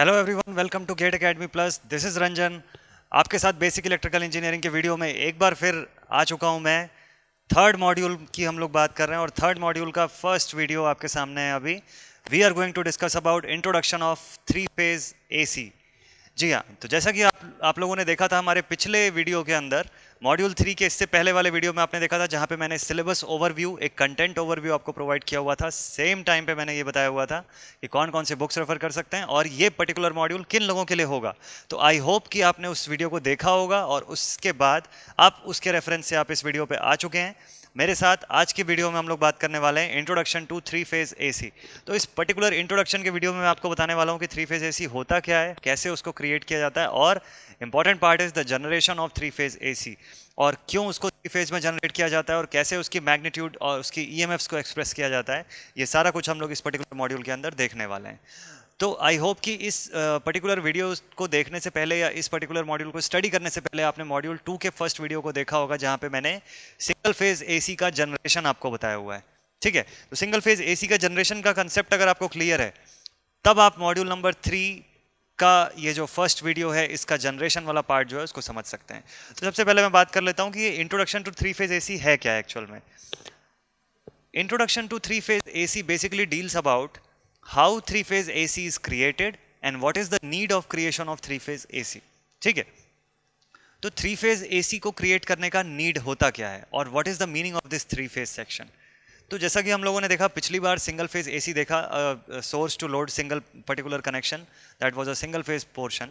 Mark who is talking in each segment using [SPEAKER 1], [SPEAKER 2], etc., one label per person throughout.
[SPEAKER 1] hello everyone welcome to gate academy plus this is Ranjan आपके साथ basic electrical engineering के video में एक बार फिर आ चुका हूं मैं थर्ड मॉड्यूल की हम लोग बात कर रहे हैं और थर्ड मॉड्यूल का फर्स्ट वीडियो आपके सामने है अभी we are going to discuss about introduction of three phase A G हाँ तो जैसा कि आप आप लोगों ने देखा था हमारे पिछले वीडियो के अंदर मॉड्यूल थ्री के इससे पहले वाले वीडियो में आपने देखा था जहाँ पे मैंने सिलेबस ओवरव्यू एक कंटेंट ओवरव्यू आपको प्रोवाइड किया हुआ था सेम टाइम पे मैंने ये बताया हुआ था कि कौन कौन से बुक्स रेफर कर सकते हैं और ये पर्टिकुलर मॉड्यूल किन लोगों के लिए होगा तो आई होप कि आपने उस वीडियो को देखा होगा और उसके बाद आप उसके रेफरेंस से आप इस वीडियो पर आ चुके हैं मेरे साथ आज की वीडियो में हम लोग बात करने वाले हैं introduction to three phase AC तो इस पर्टिकुलर इंट्रोडक्शन के वीडियो में मैं आपको बताने वाला हूँ कि थ्री फेज एसी होता क्या है कैसे उसको क्रिएट किया जाता है और important part is the generation of three phase C और क्यों उसको थ्री फेज में जनरेट किया जाता है और कैसे उसकी मैग्नीट्यूड और उसकी ईएमएफ्स e को एक्सप्रेस किया जाता है ये सारा कुछ हम लोग इस पर्टिकुलर मॉड्यूल के अंदर देखने वाले हैं तो आई होप कि इस पर्टिकुलर वीडियो को देखने से पहले या इस पर्टिकुलर मॉड्यूल को स्टडी करने से पहले आपने मॉड्यूल टू के फर्स्ट वीडियो को देखा होगा जहाँ पे मैंने सिंगल फेज एसी का जनरेशन आपको बताया हुआ है ठीक है तो सिंगल फेज एसी का जनरेशन का कंसेप्ट अगर आपको क्लियर है तब आप मॉड्यूल नंबर थ्री का ये जो फर्स्ट वीडियो है इसका जनरेशन वाला पार्ट जो है उसको समझ सकते हैं तो सबसे पहले मैं बात कर लेता हूँ कि ये introduction to three phase AC है क्या एक्चुअल में introduction to three phase AC basically deals about how three phase AC is created and what is the need of creation of three phase A ठीक है तो three phase AC को create करने का need होता क्या है और what is the meaning of this three phase section तो जैसा कि हम लोगों ने देखा पिछली बार सिंगल फेज एसी देखा source to load single particular connection that was a single phase portion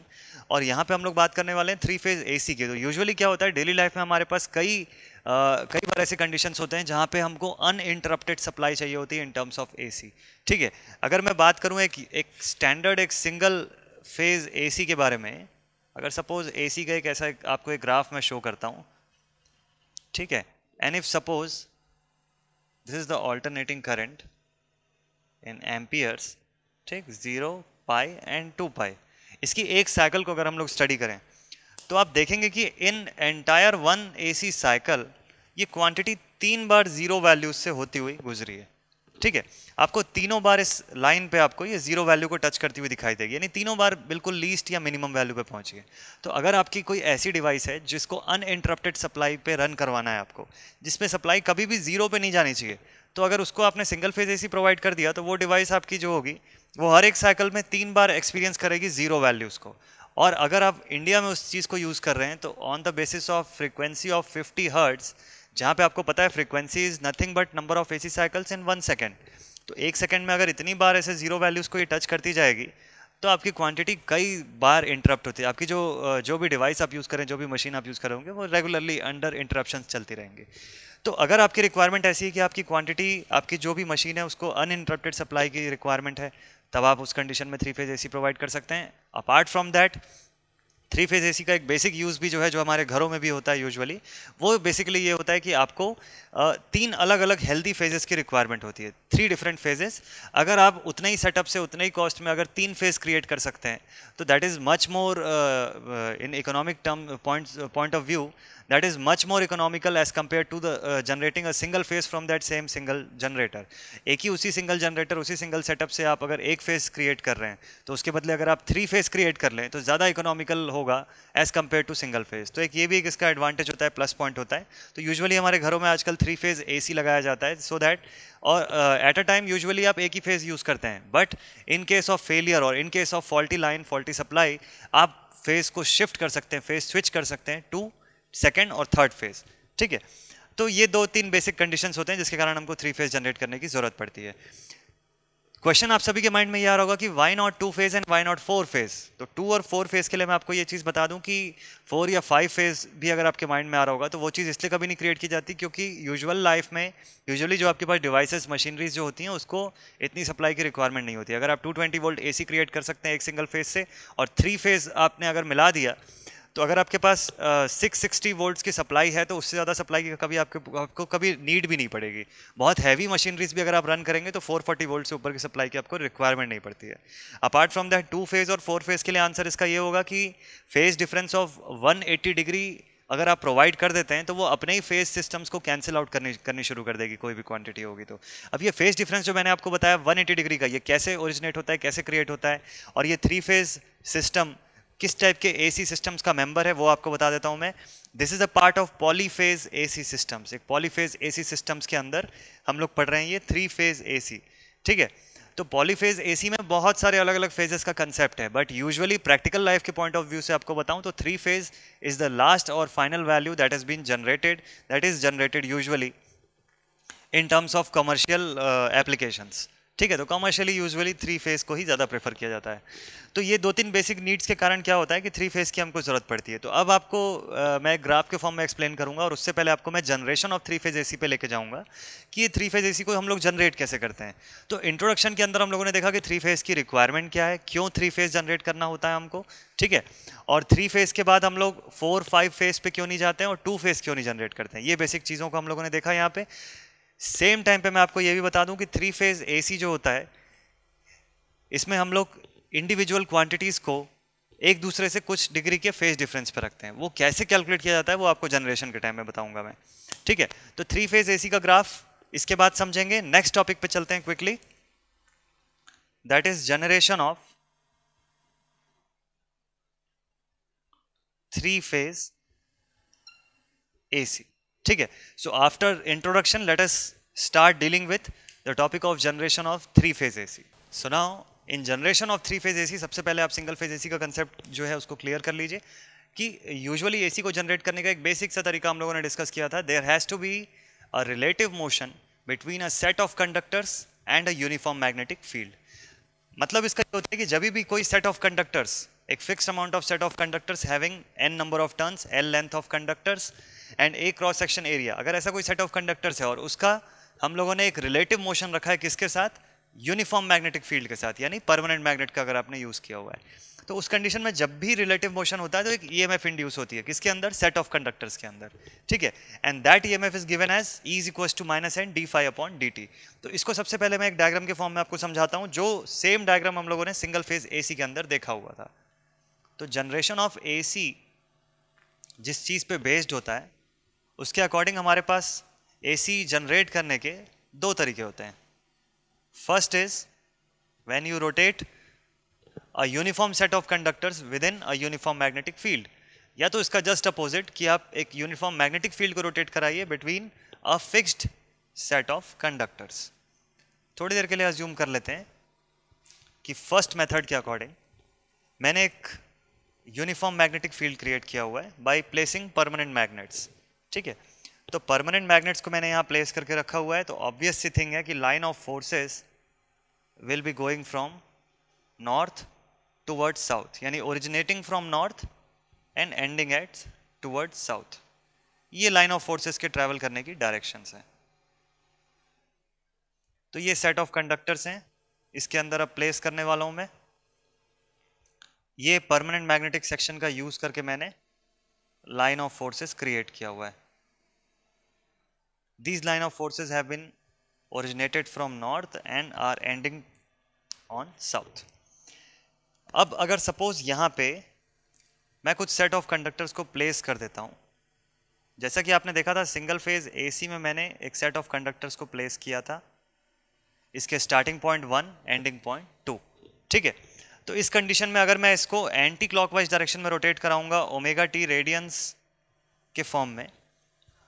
[SPEAKER 1] और यहाँ पे हम लोग बात करने वाले हैं थ्री फेज एसी के तो यूजुअली क्या होता है डेली लाइफ में हमारे पास कई Uh, कई बार ऐसे कंडीशंस होते हैं जहाँ पे हमको अनइंटरप्टेड सप्लाई चाहिए होती है इन टर्म्स ऑफ ए ठीक है अगर मैं बात करूँ एक एक स्टैंडर्ड एक सिंगल फेज ए के बारे में अगर सपोज ए का एक ऐसा एक, आपको एक ग्राफ में शो करता हूँ ठीक है and if suppose this is the alternating current in amperes ठीक zero pi and two pi इसकी एक साइकिल को अगर हम लोग स्टडी करें तो आप देखेंगे कि in entire one AC cycle ये क्वांटिटी तीन बार ज़ीरो वैल्यूज से होती हुई गुजरी है ठीक है आपको तीनों बार इस लाइन पे आपको ये जीरो वैल्यू को टच करती हुई दिखाई देगी यानी तीनों बार बिल्कुल लीस्ट या मिनिमम वैल्यू पे पहुंच गए तो अगर आपकी कोई ऐसी डिवाइस है जिसको अनइंटरप्टेड सप्लाई पे रन करवाना है आपको जिसमें सप्लाई कभी भी जीरो पे नहीं जानी चाहिए तो अगर उसको आपने सिंगल फेज ए प्रोवाइड कर दिया तो वो डिवाइस आपकी जो होगी वो हर एक साइकिल में तीन बार एक्सपीरियंस करेगी जीरो वैल्यूज़ को और अगर आप इंडिया में उस चीज़ को यूज़ कर रहे हैं तो on the basis of frequency of fifty hertz जहाँ पे आपको पता है frequency is nothing but number of AC cycles in one second तो एक सेकेंड में अगर इतनी बार ऐसे जीरो वैल्यूज़ को ये टच करती जाएगी तो आपकी क्वांटिटी कई बार इंटरप्ट होती है आपकी जो जो भी डिवाइस आप यूज़ करें जो भी मशीन आप यूज़ करेंगे वो रेगुलरली अंडर इंटरप्शन चलती रहेंगे तो अगर आपकी रिक्वायरमेंट ऐसी है कि आपकी क्वांटिटी आपकी जो भी मशीन है उसको अनइंटरप्टेड सप्लाई की रिक्वायरमेंट है तब आप उस कंडीशन में थ्री फेज ए प्रोवाइड कर सकते हैं apart from that three phase AC का एक बेसिक यूज़ भी जो है जो हमारे घरों में भी होता है यूजुअली वो बेसिकली ये होता है कि आपको तीन अलग अलग हेल्दी फेजेस की रिक्वायरमेंट होती है थ्री डिफरेंट फेजेस अगर आप उतने ही सेटअप से उतने ही कॉस्ट में अगर तीन फेज क्रिएट कर सकते हैं तो that is much more in economic term point point of view that is much more economical as compared to the uh, generating a single phase from that same single generator एक ही उसी single generator उसी single setup से आप अगर एक phase create कर रहे हैं तो उसके बदले अगर आप थ्री फेज क्रिएट कर लें तो ज़्यादा इकोनॉमिकल होगा as compare to single phase तो एक ये भी एक इसका advantage होता है प्लस पॉइंट होता है तो usually हमारे घरों में आजकल थ्री फेज ac लगाया जाता है सो so दैट और एट अ टाइम यूजुअली आप एक ही फेज यूज़ करते हैं but in case of failure और in case of faulty line faulty supply आप फेज को शिफ्ट कर सकते हैं फेज स्विच कर सकते हैं टू सेकेंड और थर्ड फेज ठीक है तो ये दो तीन बेसिक कंडीशन होते हैं जिसके कारण हमको थ्री फेज जनरेट करने की जरूरत पड़ती है क्वेश्चन आप सभी के माइंड में ये आ रहा होगा कि why not two phase and why not four phase तो टू और फोर फेज के लिए मैं आपको ये चीज़ बता दूं कि फोर या फाइव फेज भी अगर आपके माइंड में आ रहा होगा तो वो चीज़ इसलिए कभी नहीं क्रिएट की जाती क्योंकि यूजुअल लाइफ में यूजुअली जो आपके पास डिवाइसेज मशीनरीज जो होती हैं उसको इतनी सप्लाई की रिक्वायरमेंट नहीं होती अगर आप टू वोल्ट ए क्रिएट कर सकते हैं एक सिंगल फेज से और थ्री फेज आपने अगर मिला दिया तो अगर आपके पास सिक्स सिक्सटी वोल्ट्स की सप्लाई है तो उससे ज़्यादा सप्लाई की कभी आपके आपको कभी नीड भी नहीं पड़ेगी बहुत हैवी मशीनरीज भी अगर आप रन करेंगे तो फोर फोर्टी वोल्ट से ऊपर की सप्लाई की आपको रिक्वायरमेंट नहीं पड़ती है apart from that two phase और फोर फेज़ के लिए आंसर इसका ये होगा कि phase difference of one degree अगर आप प्रोवाइड कर देते हैं तो वो अपने ही फेस सिस्टम्स को कैंसिल आउट करने करनी शुरू कर देगी कोई भी क्वांटिटी होगी तो अब ये फेस डिफरेंस जो मैंने आपको बताया 180 डिग्री का ये कैसे ओरिजिनेट होता है कैसे क्रिएट होता है और ये थ्री फेज सिस्टम किस टाइप के एसी सिस्टम्स का मेंबर है वो आपको बता देता हूं मैं this is a part of polyphase AC systems एक पॉलीफेज एसी सिस्टम्स के अंदर हम लोग पढ़ रहे हैं ये थ्री फेज एसी ठीक है तो पॉलीफेज एसी में बहुत सारे अलग अलग फेजेस का कंसेप्ट है बट यूजुअली प्रैक्टिकल लाइफ के पॉइंट ऑफ व्यू से आपको बताऊं तो three phase is the last और final value that is been generated that is generated usually in terms of commercial applications ठीक है तो कमर्शियली यूजुअली थ्री फेज को ही ज़्यादा प्रेफर किया जाता है तो ये दो तीन बेसिक नीड्स के कारण क्या होता है कि थ्री फेज की हमको ज़रूरत पड़ती है तो अब आपको आ, मैं ग्राफ के फॉर्म में एक्सप्लेन करूंगा और उससे पहले आपको मैं generation of three phase A पे लेके जाऊंगा कि ये थ्री फेज ए को हम लोग जनरेट कैसे करते हैं तो इंट्रोडक्शन के अंदर हम लोगों ने देखा कि थ्री फेज की रिक्वायरमेंट क्या है क्यों थ्री फेज जनरेट करना होता है हमको ठीक है और थ्री फेज के बाद हम लोग फोर फाइव फेज पर क्यों नहीं जाते हैं और टू फेज क्यों नहीं जनरेट करते हैं ये बेसिक चीज़ों को हम लोगों ने देखा यहाँ पर सेम टाइम पे मैं आपको ये भी बता दूं कि थ्री फेज एसी जो होता है इसमें हम लोग इंडिविजुअल क्वांटिटीज़ को एक दूसरे से कुछ डिग्री के फेज डिफरेंस पर रखते हैं वो कैसे कैलकुलेट किया जाता है वो आपको जनरेशन के टाइम में बताऊंगा मैं ठीक है तो थ्री फेज ए का ग्राफ इसके बाद समझेंगे नेक्स्ट टॉपिक पे चलते हैं quickly that is generation of three phase AC ठीक है so after introduction let's start dealing with the topic of generation of three phase A C सुनाओ in generation of three phase A C सबसे पहले आप single phase A सी का concept जो है उसको क्लियर कर लीजिए कि यूजुअली ए सी को जनरेट करने का एक बेसिक सा तरीका हम लोगों ने डिस्कस किया था there has to be a relative motion between a set of conductors and a uniform magnetic field मतलब इसका ये होता है कि जब भी कोई सेट ऑफ कंडक्टर्स एक fix amount of set of conductors having N number of turns L length of conductors and a cross section area अगर ऐसा कोई सेट ऑफ कंडक्टर्स है और उसका हम लोगों ने एक रिलेटिव मोशन रखा है किसके साथ यूनिफॉर्म मैग्नेटिक फील्ड के साथ यानी परमानेंट मैग्नेट का अगर आपने यूज़ किया हुआ है तो उस कंडीशन में जब भी रिलेटिव मोशन होता है तो एक ई एम एफ इंड्यूस होती है किसके अंदर सेट ऑफ कंडक्टर्स के अंदर ठीक है and that E M F is given as is equal to minus and D five upon D T तो इसको सबसे पहले मैं एक डायग्राम के फॉर्म में आपको समझाता हूँ जो सेम डायग्राम हम लोगों ने सिंगल फेज ए सी के अंदर देखा हुआ था तो जनरेशन ऑफ ए सी जिस चीज़ पे बेस्ड होता है उसके अकॉर्डिंग हमारे पास एसी जनरेट करने के दो तरीके होते हैं first is when you rotate a uniform set of conductors within a uniform magnetic field या तो इसका जस्ट अपोजिट कि आप एक यूनिफॉर्म मैग्नेटिक फील्ड को रोटेट कराइए between a fixed set of conductors थोड़ी देर के लिए अज्यूम कर लेते हैं कि फर्स्ट मेथड के अकॉर्डिंग मैंने एक यूनिफॉर्म मैग्नेटिक फील्ड क्रिएट किया हुआ है बाय प्लेसिंग परमानेंट मैग्नेट्स ठीक है तो परमानेंट मैग्नेट्स को मैंने यहाँ प्लेस करके रखा हुआ है तो ऑब्वियस सी थिंग है कि line of forces will be going from north towards south यानी originating from north and ending at towards south ये लाइन ऑफ फोर्सेस के ट्रैवल करने की डायरेक्शन है तो ये सेट ऑफ कंडक्टर्स हैं इसके अंदर अब प्लेस करने वाला हूँ मैं ये परमानेंट मैग्नेटिक सेक्शन का यूज़ करके मैंने लाइन ऑफ फोर्सेस क्रिएट किया हुआ है these line of forces have been originated from north and are ending on south अब अगर सपोज यहाँ पे मैं कुछ सेट ऑफ कंडक्टर्स को प्लेस कर देता हूं जैसा कि आपने देखा था सिंगल फेज एसी में मैंने एक सेट ऑफ कंडक्टर्स को प्लेस किया था इसके starting point one ending point two ठीक है तो इस कंडीशन में अगर मैं इसको एंटी क्लॉकवाइज डायरेक्शन में रोटेट कराऊंगा ओमेगा टी रेडियंस के फॉर्म में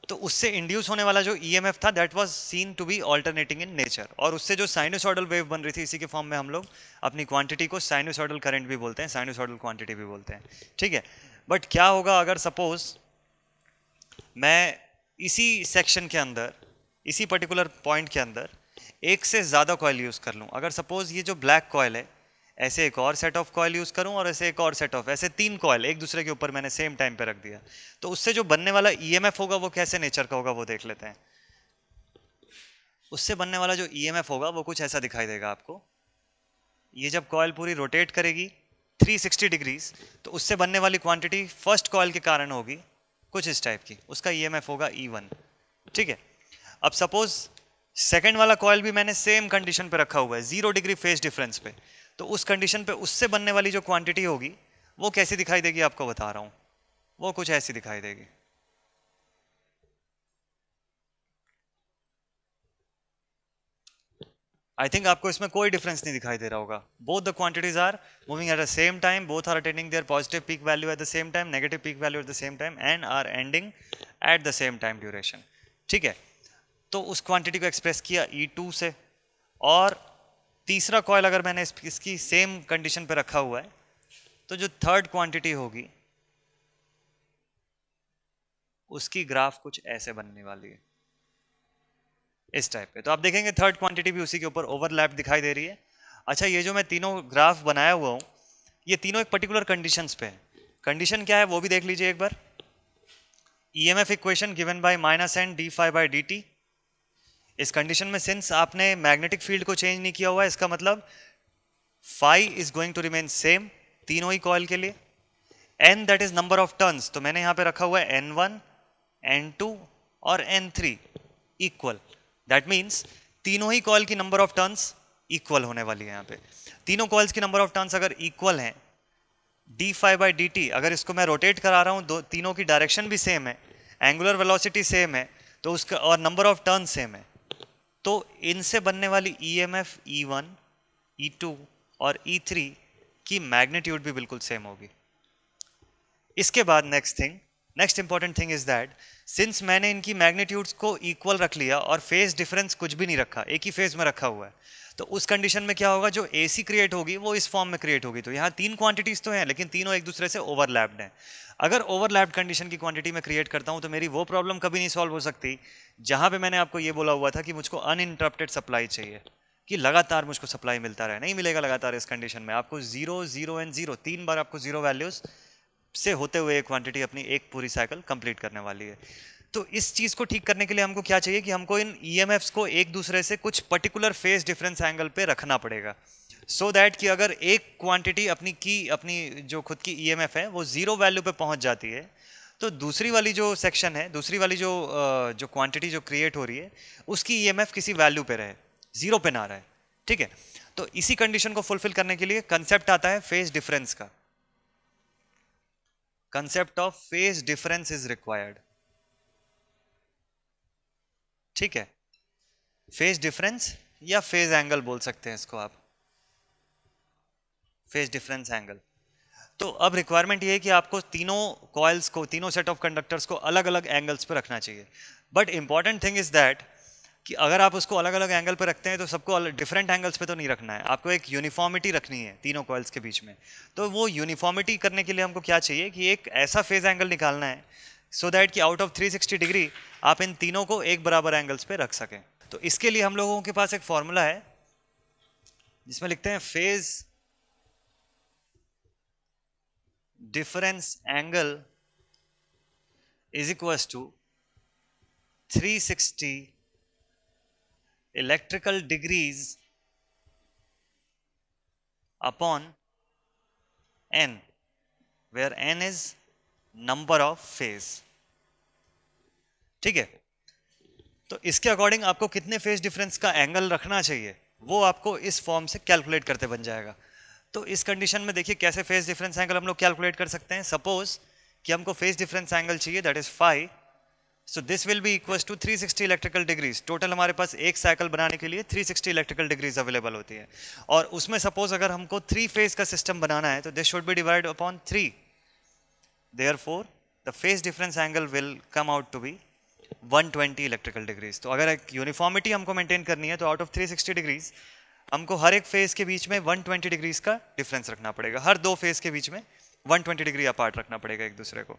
[SPEAKER 1] तो उससे इंड्यूस होने वाला जो ईएमएफ e था that was seen to be alternating in nature और उससे जो साइनोसॉडल वेव बन रही थी इसी के फॉर्म में हम लोग अपनी क्वांटिटी को साइनोसॉडल करंट भी बोलते हैं साइनोसॉडल क्वांटिटी भी बोलते हैं ठीक है बट क्या होगा अगर सपोज मैं इसी सेक्शन के अंदर इसी पर्टिकुलर पॉइंट के अंदर एक से ज़्यादा कॉयल यूज़ कर लूँ अगर सपोज़ ये जो ब्लैक कॉयल है ऐसे एक और सेट ऑफ कॉयल यूज़ करूँ और ऐसे एक और सेट ऑफ ऐसे तीन कॉयल एक दूसरे के ऊपर मैंने सेम टाइम पे रख दिया तो उससे जो बनने वाला ई e होगा वो कैसे नेचर का होगा वो देख लेते हैं उससे बनने वाला जो ई e होगा वो कुछ ऐसा दिखाई देगा आपको ये जब कॉयल पूरी रोटेट करेगी 360 डिग्रीज तो उससे बनने वाली क्वांटिटी फर्स्ट कॉयल के कारण होगी कुछ इस टाइप की उसका ईएमएफ e होगा वन ठीक है अब सपोज सेकंड वाला कॉयल भी मैंने सेम कंडीशन पे रखा हुआ है जीरो डिग्री फेज डिफरेंस पे तो उस कंडीशन पे उससे बनने वाली जो क्वांटिटी होगी वो कैसी दिखाई देगी आपको बता रहा हूं वो कुछ ऐसी दिखाई देगी आई थिंक आपको इसमें कोई डिफरेंस नहीं दिखाई दे रहा होगा both the quantities are moving at the same time both are attending their positive peak value at the same time negative peak value at the same time and are ending at the same time duration ठीक है तो उस quantity को express किया ई e to से और तीसरा coil अगर मैंने इसकी सेम कंडीशन पर रखा हुआ है तो जो थर्ड क्वांटिटी होगी उसकी ग्राफ कुछ ऐसे बनने वाली है इस टाइप पे तो आप देखेंगे थर्ड क्वांटिटी भी उसी के ऊपर ओवरलैप दिखाई दे रही है अच्छा ये जो मैं तीनों ग्राफ बनाया हुआ हूँ ये तीनों एक पर्टिकुलर कंडीशंस पे है कंडीशन क्या है वो भी देख लीजिए एक बार E M F equation given by minus N D five by D T इस कंडीशन में सिंस आपने मैग्नेटिक फील्ड को चेंज नहीं किया हुआ इसका मतलब five is going to remain same तीनों ही कॉल के लिए N that is number of turns तो मैंने यहां पे रखा हुआ है एन वन एन टू और N three equal that means तीनों ही कॉल की नंबर ऑफ टर्न्स इक्वल होने वाली है यहाँ पे तीनों कॉल्स की नंबर ऑफ टर्न्स अगर इक्वल हैं D five by D T अगर इसको मैं रोटेट करा रहा हूँ दो तीनों की डायरेक्शन भी सेम है एंगुलर वेलोसिटी सेम है तो उसका और नंबर ऑफ टर्न सेम है तो इनसे बनने वाली E M F E one E two और ई e थ्री की मैग्नीट्यूड भी बिल्कुल सेम होगी इसके बाद next thing next important thing is that since मैंने इनकी मैग्नीट्यूड्स को इक्वल रख लिया और फेज डिफरेंस कुछ भी नहीं रखा एक ही फेज में रखा हुआ है तो उस कंडीशन में क्या होगा जो ए सी क्रिएट होगी वो इस फॉर्म में क्रिएट होगी तो यहाँ तीन क्वांटिटीज़ तो हैं लेकिन तीनों एक दूसरे से ओवरलैप्ड हैं अगर ओवरलैप्ड कंडीशन की क्वांटिटी में क्रिएट करता हूँ तो मेरी वो प्रॉब्लम कभी नहीं सॉल्व हो सकती जहाँ पे मैंने आपको ये बोला हुआ था कि मुझको अनइंटरप्टेड सप्लाई चाहिए कि लगातार मुझको सप्लाई मिलता रहे नहीं मिलेगा लगातार इस कंडीशन में आपको जीरो जीरो एंड जीरो तीन बार आपको जीरो वैल्यूज़ से होते हुए क्वांटिटी अपनी एक पूरी साइकिल कंप्लीट करने वाली है तो इस चीज़ को ठीक करने के लिए हमको क्या चाहिए कि हमको इन ई e को एक दूसरे से कुछ पर्टिकुलर फेस डिफरेंस एंगल पे रखना पड़ेगा सो so दैट कि अगर एक क्वांटिटी अपनी की अपनी जो खुद की ई e है वो ज़ीरो वैल्यू पे पहुंच जाती है तो दूसरी वाली जो सेक्शन है दूसरी वाली जो जो क्वांटिटी जो क्रिएट हो रही है उसकी ई e किसी वैल्यू पे रहे ज़ीरो पे ना रहे ठीक है तो इसी कंडीशन को फुलफिल करने के लिए कंसेप्ट आता है फेस डिफरेंस का concept of phase difference is required ठीक है फेज डिफरेंस या फेज एंगल बोल सकते हैं इसको आप फेज डिफरेंस एंगल तो अब रिक्वायरमेंट ये है कि आपको तीनों कॉयल्स को तीनों सेट ऑफ कंडक्टर्स को अलग अलग एंगल्स पर रखना चाहिए but important thing is that कि अगर आप उसको अलग अलग एंगल पर रखते हैं तो सबको डिफरेंट एंगल्स पे तो नहीं रखना है आपको एक यूनिफॉर्मिटी रखनी है तीनों कॉयल्स के बीच में तो वो यूनिफॉर्मिटी करने के लिए हमको क्या चाहिए कि एक ऐसा फेज एंगल निकालना है सो दैट कि आउट ऑफ 360 डिग्री आप इन तीनों को एक बराबर एंगल्स पे रख सकें तो इसके लिए हम लोगों के पास एक फॉर्मूला है जिसमें लिखते हैं phase difference angle is equals to 360 electrical degrees upon N where N is number of phase ठीक है तो इसके अकॉर्डिंग आपको कितने फेज डिफरेंस का एंगल रखना चाहिए वो आपको इस फॉर्म से कैलकुलेट करते बन जाएगा तो इस कंडीशन में देखिए कैसे फेज डिफरेंस एंगल हम लोग कैलकुलेट कर सकते हैं सपोज कि हमको फेज डिफरेंस एंगल चाहिए that is five so this will be equal to 360 electrical degrees total हमारे पास एक साइकिल बनाने के लिए 360 इलेक्ट्रिकल डिग्रीज अवेलेबल होती है और उसमें सपोज अगर हमको थ्री फेज का सिस्टम बनाना है तो this should be divide upon three therefore the phase difference angle will come out to be 120 electrical degrees तो अगर एक यूनिफॉर्मिटी हमको मेंटेन करनी है तो आउट ऑफ 360 डिग्रीज हमको हर एक फेज के बीच में 120 डिग्रीज का डिफरेंस रखना पड़ेगा हर दो फेज के बीच में 120 डिग्री अपार्ट रखना पड़ेगा एक दूसरे को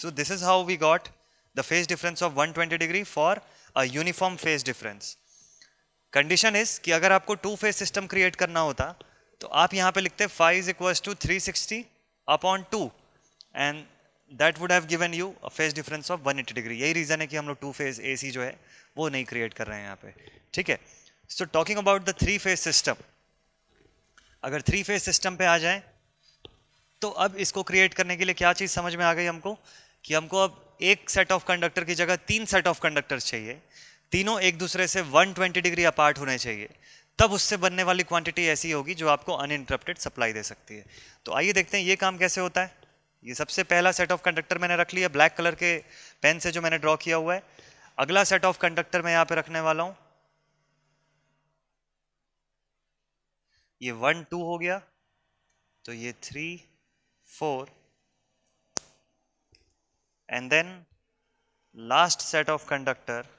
[SPEAKER 1] so this is how we got the phase difference of 120 degree for a uniform phase difference condition is कि अगर आपको टू फेज सिस्टम क्रिएट करना होता तो आप यहाँ पे लिखते five is equals to three sixty upon two and that would have given you a phase difference of 180 degree यही रीज़न है कि हम लोग टू फेज ए जो है वो नहीं क्रिएट कर रहे हैं यहाँ पे ठीक है so talking about the three phase system अगर थ्री फेज सिस्टम पे आ जाए तो अब इसको क्रिएट करने के लिए क्या चीज़ समझ में आ गई हमको कि हमको अब एक सेट ऑफ कंडक्टर की जगह तीन सेट ऑफ कंडक्टर्स चाहिए तीनों एक दूसरे से 120 डिग्री अपार्ट होने चाहिए तब उससे बनने वाली क्वांटिटी ऐसी होगी जो आपको अनइंटरप्टेड सप्लाई दे सकती है तो आइए देखते हैं ये काम कैसे होता है ये सबसे पहला सेट ऑफ कंडक्टर मैंने रख लिया ब्लैक कलर के पेन से जो मैंने ड्रॉ किया हुआ है अगला सेट ऑफ कंडक्टर मैं यहाँ पे रखने वाला हूँ ये वन टू हो गया तो ये three four and then last set of conductor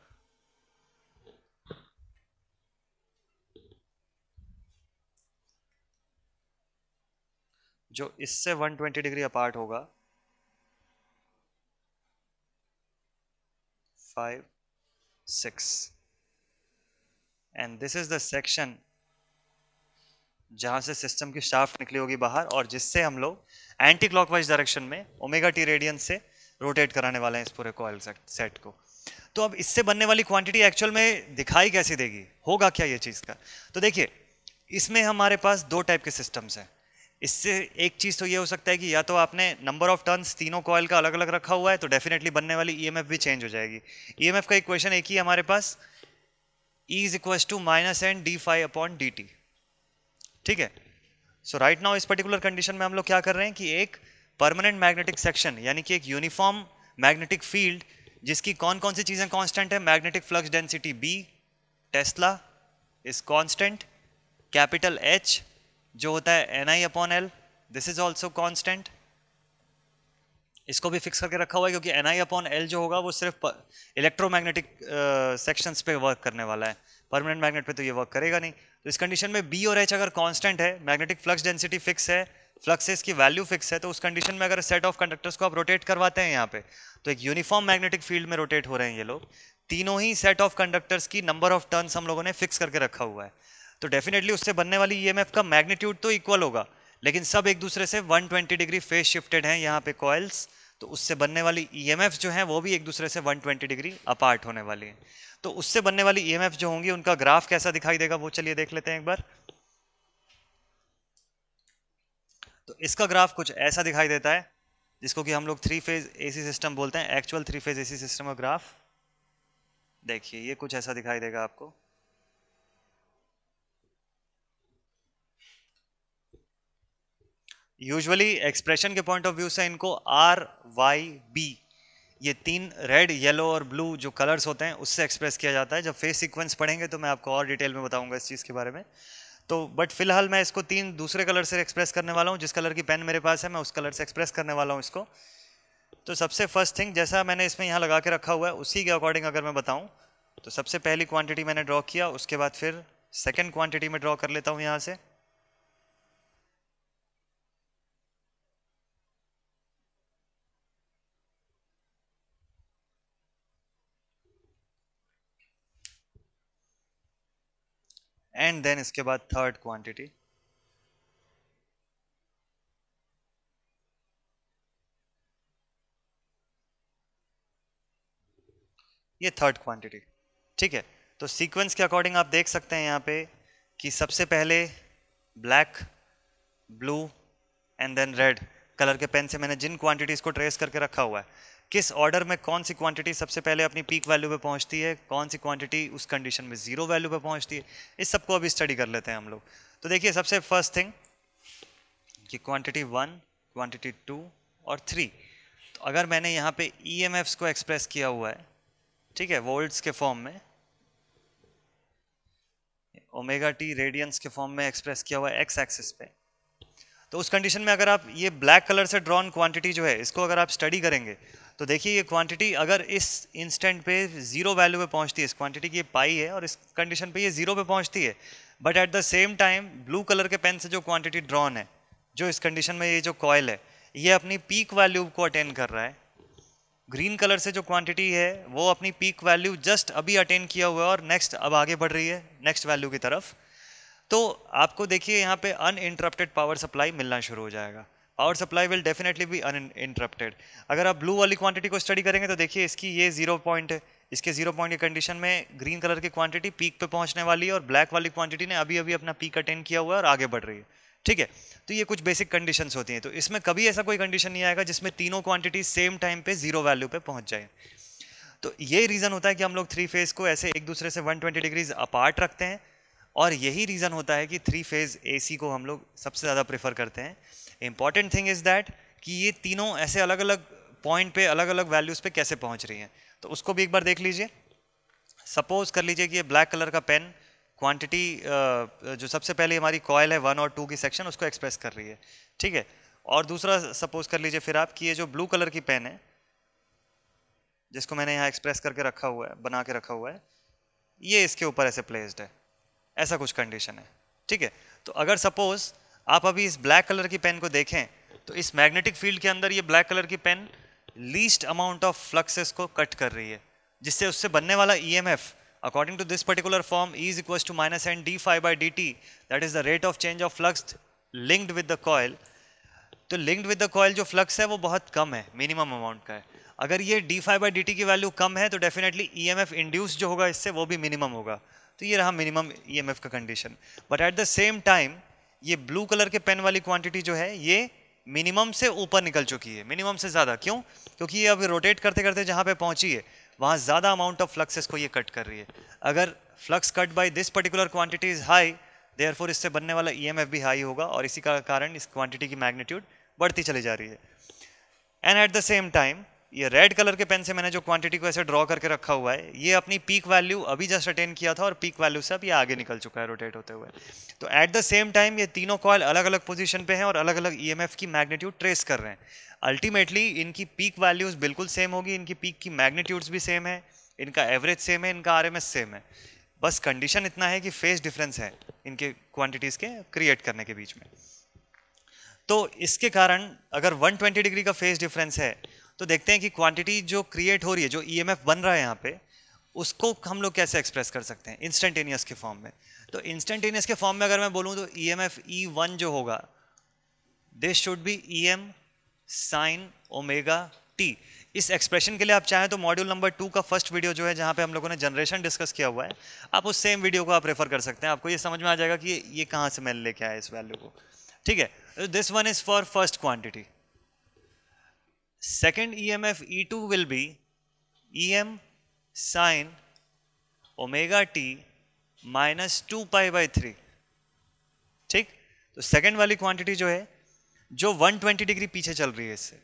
[SPEAKER 1] जो इससे 120 डिग्री अपार्ट होगा five six and this is the section जहां से सिस्टम की शाफ्ट निकली होगी बाहर और जिससे हम लोग एंटी क्लॉकवाइज डायरेक्शन में ओमेगा टी रेडियंस से रोटेट कराने वाले हैं इस पूरे कॉयल सेट को तो अब इससे बनने वाली क्वांटिटी एक्चुअल में दिखाई कैसी देगी होगा क्या ये चीज़ का तो देखिए इसमें हमारे पास दो टाइप के सिस्टम्स हैं इससे एक चीज़ तो ये हो सकता है कि या तो आपने नंबर ऑफ टर्न्स तीनों कॉयल का अलग अलग रखा हुआ है तो डेफिनेटली बनने वाली ईएमएफ e भी चेंज हो जाएगी ईएमएफ e का इक्वेशन एक ही है हमारे पास E is equal to minus N D five upon D T ठीक है सो राइट नाउ इस पर्टिकुलर कंडीशन में हम लोग क्या कर रहे हैं कि एक परमानेंट मैग्नेटिक सेक्शन यानी कि एक यूनिफॉर्म मैग्नेटिक फील्ड जिसकी कौन कौन सी चीज़ें कॉन्स्टेंट है magnetic flux density B tesla is constant capital H जो होता है N I upon L this is also constant इसको भी फिक्स करके रखा हुआ है क्योंकि एन आई अपॉन एल जो होगा वो सिर्फ इलेक्ट्रोमैग्नेटिक सेक्शंस पे वर्क करने वाला है परमानेंट मैग्नेट पे तो ये वर्क करेगा नहीं तो इस कंडीशन में बी और एच अगर कांस्टेंट है मैग्नेटिक फ्लक्स डेंसिटी फिक्स है फ्लक्सेस की वैल्यू फिक्स है तो उस कंडीशन में अगर सेट ऑफ कंडक्टर्स को आप रोटेट करवाते हैं यहाँ पे तो एक यूनिफॉर्म मैग्नेटिक फील्ड में रोटेट हो रहे हैं ये लोग तीनों ही सेट ऑफ कंडक्टर्स की नंबर ऑफ टर्न्स हम लोगों ने फिक्स करके रखा हुआ है तो डेफिनेटली उससे बनने वाली ई e का मैग्नीट्यूड तो इक्वल होगा लेकिन सब एक दूसरे से 120 डिग्री फेस शिफ्टेड हैं यहाँ पे कॉयल्स तो उससे बनने वाली ई e जो हैं वो भी एक दूसरे से 120 डिग्री अपार्ट होने वाली हैं तो उससे बनने वाली ई e जो होंगी उनका ग्राफ कैसा दिखाई देगा वो चलिए देख लेते हैं एक बार तो इसका ग्राफ कुछ ऐसा दिखाई देता है जिसको कि हम लोग थ्री फेज एसी सिस्टम बोलते हैं actual three phase AC system का ग्राफ देखिए ये कुछ ऐसा दिखाई देगा आपको यूजुअली एक्सप्रेशन के पॉइंट ऑफ व्यू से इनको आर वाई बी ये तीन रेड येलो और ब्लू जो कलर्स होते हैं उससे एक्सप्रेस किया जाता है जब फेस सीक्वेंस पढ़ेंगे तो मैं आपको और डिटेल में बताऊंगा इस चीज़ के बारे में तो बट फिलहाल मैं इसको तीन दूसरे कलर से एक्सप्रेस करने वाला हूँ जिस कलर की पेन मेरे पास है मैं उस कलर से एक्सप्रेस करने वाला हूँ इसको तो सबसे फर्स्ट थिंग जैसा मैंने इसमें यहाँ लगा के रखा हुआ है उसी के अकॉर्डिंग अगर मैं बताऊँ तो सबसे पहली क्वांटिटी मैंने ड्रॉ किया उसके बाद फिर सेकेंड क्वांटिटी में ड्रॉ कर लेता हूँ यहाँ से एंड देन इसके बाद थर्ड क्वांटिटी ये थर्ड क्वांटिटी ठीक है तो सीक्वेंस के अकॉर्डिंग आप देख सकते हैं यहां पे कि सबसे पहले black blue and then red colour के पेन से मैंने जिन क्वांटिटीज़ को ट्रेस करके रखा हुआ है किस ऑर्डर में कौन सी क्वांटिटी सबसे पहले अपनी पीक वैल्यू पे पहुंचती है कौन सी क्वांटिटी उस कंडीशन में ज़ीरो वैल्यू पे पहुंचती है इस सबको अभी स्टडी कर लेते हैं हम लोग तो देखिए सबसे फर्स्ट थिंग कि क्वांटिटी वन क्वांटिटी टू और थ्री तो अगर मैंने यहाँ पे ई e को एक्सप्रेस किया हुआ है ठीक है वोल्ड्स के फॉर्म में ओमेगा टी रेडियंस के फॉर्म में एक्सप्रेस किया हुआ है एक्स एक्सिस पे तो उस कंडीशन में अगर आप ये ब्लैक कलर से ड्रॉन क्वांटिटी जो है इसको अगर आप स्टडी करेंगे तो देखिए ये क्वांटिटी अगर इस इंस्टेंट पे ज़ीरो वैल्यू पे पहुंचती है इस क्वांटिटी की ये पाई है और इस कंडीशन पे ये ज़ीरो पे पहुंचती है but at the same time blue colour के पेन से जो क्वांटिटी ड्रॉन है जो इस कंडीशन में ये जो कॉयल है ये अपनी पीक वैल्यू को अटेन कर रहा है ग्रीन कलर से जो क्वांटिटी है वो अपनी पीक वैल्यू जस्ट अभी अटेन किया हुआ है और नेक्स्ट अब आगे बढ़ रही है नेक्स्ट वैल्यू की तरफ तो आपको देखिए यहाँ पे इंटरप्टेड पावर सप्लाई मिलना शुरू हो जाएगा power supply will definitely be interrupted अगर आप ब्लू वाली क्वांटिटी को स्टडी करेंगे तो देखिए इसकी ये जीरो पॉइंट इसके जीरो पॉइंट की कंडीशन में ग्रीन कलर की क्वांटिटी पीक पे पहुंचने वाली है और ब्लैक वाली क्वांटिटी ने अभी अभी अपना पीक अटेंड किया हुआ है और आगे बढ़ रही है ठीक है तो ये कुछ बेसिक कंडीशन होती हैं तो इसमें कभी ऐसा कोई कंडीशन नहीं आएगा जिसमें तीनों क्वांटिटी सेम टाइम पे जीरो वैल्यू पे पहुंच जाए तो ये रीज़न होता है कि हम लोग थ्री फेज़ को ऐसे एक दूसरे से 120 डिग्रीज अपार्ट रखते हैं और यही रीज़न होता है कि थ्री फेज़ एसी को हम लोग सबसे ज़्यादा प्रेफर करते हैं इंपॉर्टेंट थिंग इज़ दैट कि ये तीनों ऐसे अलग अलग पॉइंट पे अलग अलग वैल्यूज़ पे कैसे पहुंच रही हैं तो उसको भी एक बार देख लीजिए सपोज़ कर लीजिए कि ये ब्लैक कलर का पेन क्वांटिटी जो सबसे पहले हमारी कॉयल है वन और टू की सेक्शन उसको एक्सप्रेस कर रही है ठीक है और दूसरा सपोज़ कर लीजिए फिर आप कि ये जो ब्लू कलर की पेन है जिसको मैंने यहाँ एक्सप्रेस करके रखा हुआ है बना के रखा हुआ है ये इसके ऊपर ऐसे प्लेस्ड है ऐसा कुछ कंडीशन है ठीक है तो अगर सपोज़ आप अभी इस ब्लैक कलर की पेन को देखें तो इस मैग्नेटिक फील्ड के अंदर ये ब्लैक कलर की pen least amount of fluxes को कट कर रही है जिससे उससे बनने वाला EMF according to this particular form is equal to minus N D five by D T that is the rate of change of flux linked with the coil तो linked with the coil जो flux है वो बहुत कम है minimum amount का है अगर ये D five by D T की वैल्यू कम है तो definitely E M F induce जो होगा इससे वो भी मिनिमम होगा तो ये रहा मिनिमम ई एम एफ का condition but at the same time ये ब्लू कलर के पेन वाली क्वांटिटी जो है ये मिनिमम से ऊपर निकल चुकी है मिनिमम से ज़्यादा क्यों क्योंकि ये अभी रोटेट करते करते जहाँ पे पहुँची है वहाँ ज़्यादा अमाउंट ऑफ फ्लक्स इसको ये कट कर रही है अगर flux cut by this particular quantity is high there इससे बनने वाला ई e भी हाई होगा और इसी का कारण इस क्वांटिटी की मैग्नीट्यूड बढ़ती चली जा रही है and at the same time ये रेड कलर के पेन से मैंने जो क्वांटिटी को ऐसे ड्रॉ करके रखा हुआ है ये अपनी पीक वैल्यू अभी जस्ट अटेन किया था और पीक वैल्यू से अब ये आगे निकल चुका है रोटेट होते हुए तो एट द सेम टाइम ये तीनों कॉल अलग अलग पोजीशन पे हैं और अलग अलग ईएमएफ की मैग्नीट्यूड ट्रेस कर रहे हैं अल्टीमेटली इनकी पीक वैल्यूज़ बिल्कुल सेम होगी इनकी पीक की मैग्नीट्यूड्स भी सेम है इनका एवरेज सेम है इनका आर सेम है बस कंडीशन इतना है कि फेस डिफरेंस है इनके क्वान्टिटीज के क्रिएट करने के बीच में तो इसके कारण अगर 120 डिग्री का फेस डिफरेंस है तो देखते हैं कि क्वांटिटी जो क्रिएट हो रही है जो ई e बन रहा है यहाँ पे उसको हम लोग कैसे एक्सप्रेस कर सकते हैं इंस्टेंटेनियस के फॉर्म में तो इंस्टेंटेनियस के फॉर्म में अगर मैं बोलूँ तो E M F E one जो होगा this should be E M sine omega T इस एक्सप्रेशन के लिए आप चाहें तो मॉड्यूल नंबर टू का फर्स्ट वीडियो जो है जहाँ पे हम लोगों ने जनरेशन डिस्कस किया हुआ है आप उस सेम वीडियो को आप रेफर कर सकते हैं आपको ये समझ में आ जाएगा कि ये कहाँ से मैं लेके आया इस वैल्यू को ठीक है this one is for first quantity second EMF E2 will be EM sine omega t minus two pi by three ठीक तो सेकेंड वाली क्वांटिटी जो है जो 120 डिग्री पीछे चल रही है इससे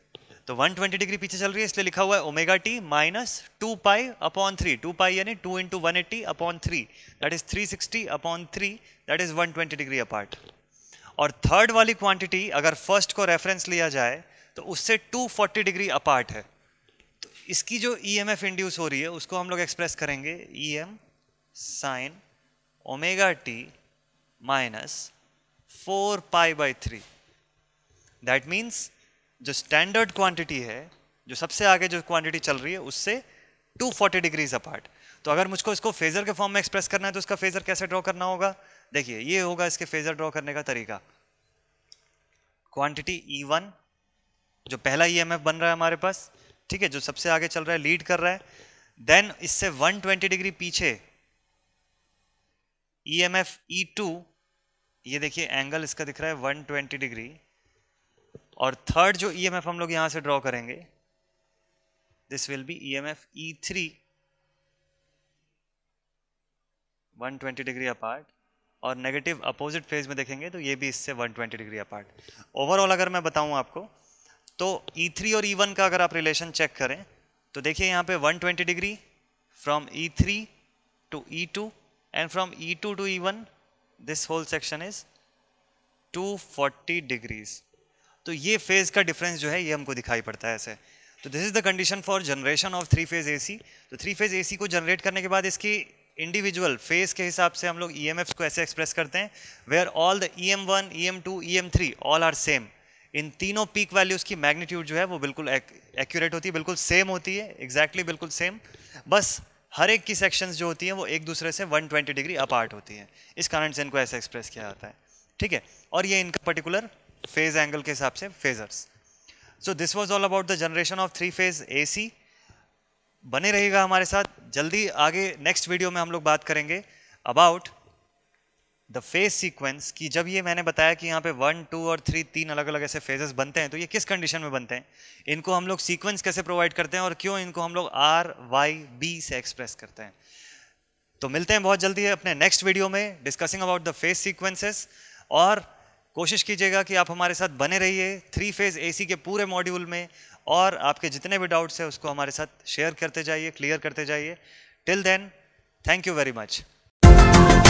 [SPEAKER 1] तो 120 डिग्री पीछे चल रही है इसलिए लिखा हुआ है omega T minus two pi upon three two pi यानी two into one eighty upon three that is 360 upon three that is 120 degree apart और थर्ड वाली क्वांटिटी अगर फर्स्ट को रेफरेंस लिया जाए तो उससे 240 डिग्री अपार्ट है तो इसकी जो ई एम एफ इंड्यूस हो रही है उसको हम लोग एक्सप्रेस करेंगे E M sine omega T minus four pi by three that means जो स्टैंडर्ड क्वांटिटी है जो सबसे आगे जो क्वांटिटी चल रही है उससे 240 डिग्रीज अपार्ट तो अगर मुझको इसको फेजर के फॉर्म में एक्सप्रेस करना है तो उसका फेजर कैसे ड्रॉ करना होगा देखिए ये होगा इसके फेजर ड्रॉ करने का तरीका क्वांटिटी ई वन जो पहला ई e बन रहा है हमारे पास ठीक है जो सबसे आगे चल रहा है लीड कर रहा है देन इससे 120 डिग्री पीछे ई e एम e ये देखिए एंगल इसका दिख रहा है 120 डिग्री और थर्ड जो ई एम एफ हम लोग यहां से ड्रॉ करेंगे this will be E M F E three one twenty degree apart और नेगेटिव अपोजिट फेज में देखेंगे तो ये भी इससे 120 डिग्री अपार्ट ओवरऑल अगर मैं बताऊं आपको तो E3 और E1 का अगर आप रिलेशन चेक करें तो देखिए यहाँ पे 120 degree from E3 to two and from E2 to two one this whole section is 240 degrees तो ये फेज का डिफरेंस जो है ये हमको दिखाई पड़ता है ऐसे तो this is the condition for generation of three phase AC तो थ्री फेज एसी को जनरेट करने के बाद इसकी इंडिविजुअल फेज के हिसाब से हम लोग ई e को ऐसे एक्सप्रेस करते हैं where all the E M one E M two E M three all are same इन तीनों पीक वैल्यूज़ की मैग्नीट्यूड जो है वो बिल्कुल एक्यूरेट होती है बिल्कुल सेम होती है एग्जैक्टली exactly बिल्कुल सेम बस हर एक की सेक्शंस जो होती हैं वो एक दूसरे से 120 डिग्री अपार्ट होती हैं इस कारण से इनको ऐसा एक्सप्रेस किया जाता है ठीक है और ये इनका पर्टिकुलर फेज एंगल के हिसाब से phasors so this was all about the generation of three phase ए बने रहेगा हमारे साथ जल्दी आगे नेक्स्ट वीडियो में हम लोग बात करेंगे अबाउट द फेज सीक्वेंस कि जब ये मैंने बताया कि यहाँ पे वन टू और थ्री तीन अलग अलग ऐसे फेजेस बनते हैं तो ये किस कंडीशन में बनते हैं इनको हम लोग सीक्वेंस कैसे प्रोवाइड करते हैं और क्यों इनको हम लोग आर वाई बी से एक्सप्रेस करते हैं तो मिलते हैं बहुत जल्दी है अपने नेक्स्ट वीडियो में discussing about the phase sequences और कोशिश कीजिएगा कि आप हमारे साथ बने रहिए थ्री फेज एसी के पूरे मॉड्यूल में और आपके जितने भी डाउट्स हैं उसको हमारे साथ शेयर करते जाइए क्लियर करते जाइए till then thank you very much